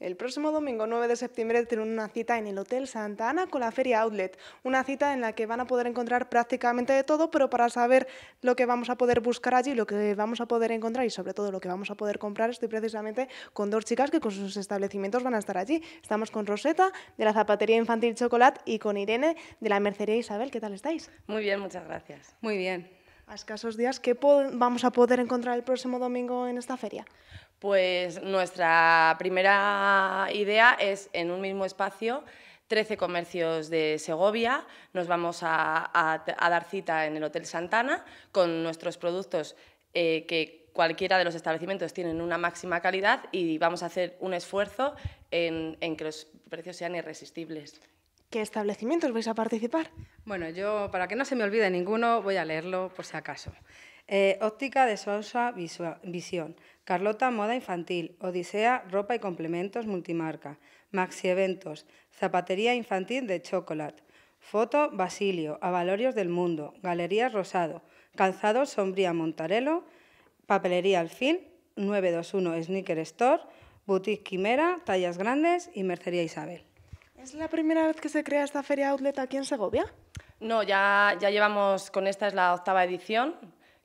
El próximo domingo 9 de septiembre tienen una cita en el Hotel Santa Ana con la Feria Outlet, una cita en la que van a poder encontrar prácticamente de todo, pero para saber lo que vamos a poder buscar allí, lo que vamos a poder encontrar y sobre todo lo que vamos a poder comprar, estoy precisamente con dos chicas que con sus establecimientos van a estar allí. Estamos con Roseta de la Zapatería Infantil Chocolate, y con Irene de la Mercería Isabel. ¿Qué tal estáis? Muy bien, muchas gracias. Muy bien. A escasos días, ¿qué vamos a poder encontrar el próximo domingo en esta feria? Pues nuestra primera idea es en un mismo espacio 13 comercios de Segovia. Nos vamos a, dar cita en el Hotel Santana con nuestros productos eh, que cualquiera de los establecimientos tienen una máxima calidad y vamos a hacer un esfuerzo en que los precios sean irresistibles. ¿Qué establecimientos vais a participar? Bueno, yo para que no se me olvide ninguno voy a leerlo por si acaso. Eh, óptica de Sosa Visión, Carlota Moda Infantil, Odisea Ropa y Complementos Multimarca, Maxi Eventos, Zapatería Infantil de Chocolate, Foto Basilio, Avalorios del Mundo, Galerías Rosado, Calzado Sombría Montarelo, Papelería Alfin, 921 Sneaker Store, Boutique Quimera, Tallas Grandes y Mercería Isabel. ¿Es la primera vez que se crea esta feria outlet aquí en Segovia? No, ya, ya llevamos, con esta es la octava edición,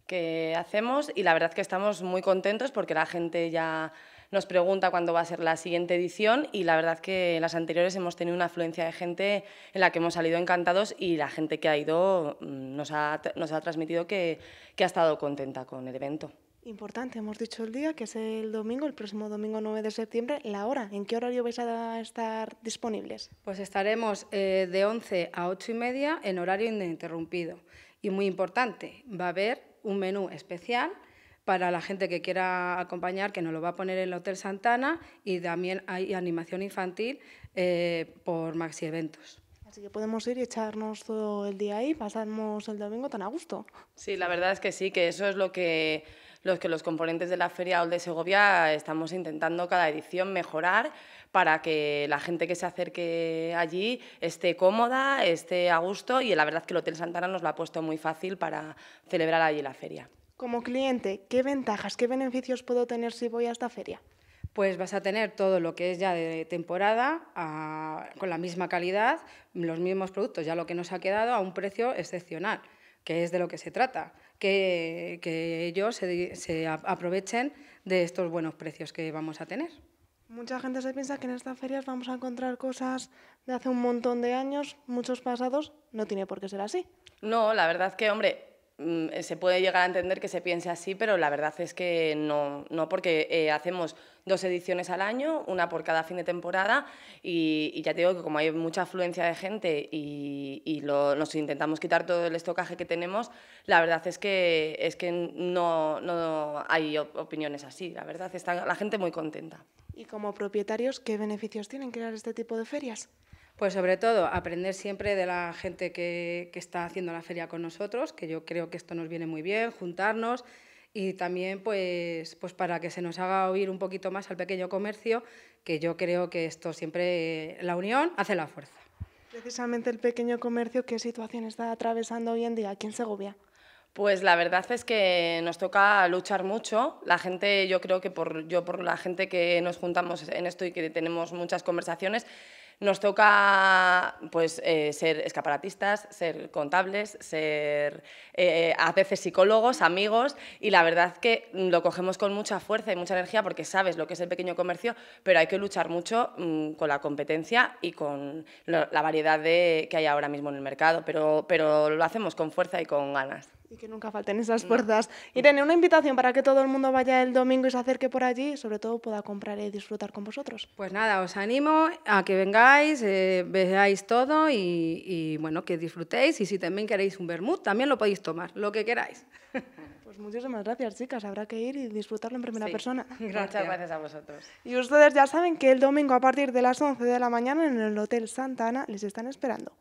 que hacemos y la verdad que estamos muy contentos porque la gente ya nos pregunta cuándo va a ser la siguiente edición y la verdad que las anteriores hemos tenido una afluencia de gente en la que hemos salido encantados y la gente que ha ido mm, nos ha, nos ha transmitido que, que ha estado contenta con el evento. Importante, hemos dicho el día, que es el domingo, el próximo domingo 9 de septiembre, la hora. ¿En qué horario vais a estar disponibles? Pues estaremos eh, de 11 a 8 y media en horario ininterrumpido. Y muy importante, va a haber un menú especial para la gente que quiera acompañar, que nos lo va a poner en el Hotel Santana y también hay animación infantil eh, por maxi eventos. Así que podemos ir y echarnos todo el día ahí, pasarnos el domingo tan a gusto. Sí, la verdad es que sí, que eso es lo que los que los componentes de la Feria Old de Segovia estamos intentando cada edición mejorar para que la gente que se acerque allí esté cómoda, esté a gusto y la verdad es que el Hotel Santana nos lo ha puesto muy fácil para celebrar allí la feria. Como cliente, ¿qué ventajas, qué beneficios puedo tener si voy a esta feria? pues vas a tener todo lo que es ya de temporada con la misma calidad, los mismos productos, ya lo que nos ha quedado a un precio excepcional, que es de lo que se trata, que, que ellos se, aprovechen de estos buenos precios que vamos a tener. Mucha gente se piensa que en estas ferias vamos a encontrar cosas de hace un montón de años, muchos pasados, no tiene por qué ser así. No, la verdad que, hombre, Mm, eh, se puede llegar a entender que se piense así, pero la verdad es que no, porque eh, hacemos dos ediciones al año, una por cada fin de temporada, y, ya te digo que como hay mucha afluencia de gente y, nos intentamos quitar todo el estocaje que tenemos, la verdad es que, es que no, no hay opiniones así, la verdad, está la gente muy contenta. ¿Y como propietarios qué beneficios tienen crear este tipo de ferias? Pues sobre todo, aprender siempre de la gente que, está haciendo la feria con nosotros, que yo creo que esto nos viene muy bien, juntarnos y también pues, pues para que se nos haga oír un poquito más al pequeño comercio, que yo creo que esto siempre, la unión hace la fuerza. Precisamente el pequeño comercio, ¿qué situación está atravesando hoy en día aquí en Segovia? Pues la verdad es que nos toca luchar mucho. La gente, yo creo que por, yo por la gente que nos juntamos en esto y que tenemos muchas conversaciones, nos toca pues, eh, ser escaparatistas, ser contables, ser eh, a veces psicólogos, amigos y la verdad que lo cogemos con mucha fuerza y mucha energía porque sabes lo que es el pequeño comercio, pero hay que luchar mucho mm, con la competencia y con la variedad de, que hay ahora mismo en el mercado, pero, pero lo hacemos con fuerza y con ganas y que nunca falten esas fuerzas. y Irene, una invitación para que todo el mundo vaya el domingo y se acerque por allí y sobre todo pueda comprar y disfrutar con vosotros. Pues nada, os animo a que vengáis, eh, veáis todo y, bueno, que disfrutéis y si también queréis un vermut, también lo podéis tomar, lo que queráis. Pues muchísimas gracias, chicas. Habrá que ir y disfrutarlo en primera persona. Muchas gracias a vosotros. Y ustedes ya saben que el domingo a partir de las 11 de la mañana en el Hotel Santa Ana les están esperando.